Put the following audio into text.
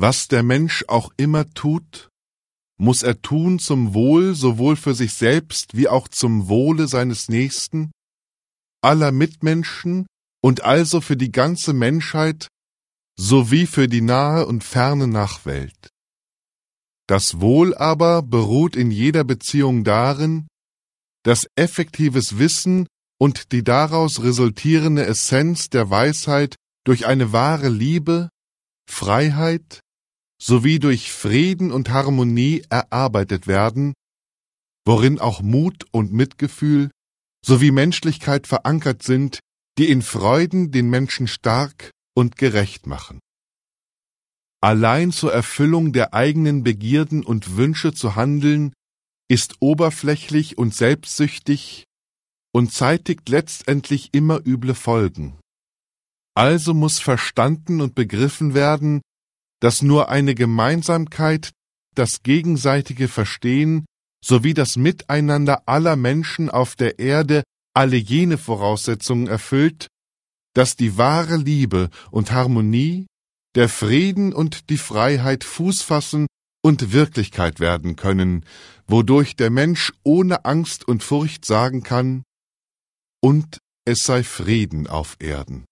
Was der Mensch auch immer tut, muss er tun zum Wohl sowohl für sich selbst wie auch zum Wohle seines Nächsten, aller Mitmenschen und also für die ganze Menschheit sowie für die nahe und ferne Nachwelt. Das Wohl aber beruht in jeder Beziehung darin, dass effektives Wissen und die daraus resultierende Essenz der Weisheit durch eine wahre Liebe, Freiheit, sowie durch Frieden und Harmonie erarbeitet werden, worin auch Mut und Mitgefühl sowie Menschlichkeit verankert sind, die in Freuden den Menschen stark und gerecht machen. Allein zur Erfüllung der eigenen Begierden und Wünsche zu handeln, ist oberflächlich und selbstsüchtig und zeitigt letztendlich immer üble Folgen. Also muss verstanden und begriffen werden, dass nur eine Gemeinsamkeit, das gegenseitige Verstehen sowie das Miteinander aller Menschen auf der Erde alle jene Voraussetzungen erfüllt, dass die wahre Liebe und Harmonie, der Frieden und die Freiheit Fuß fassen und Wirklichkeit werden können, wodurch der Mensch ohne Angst und Furcht sagen kann, und es sei Frieden auf Erden.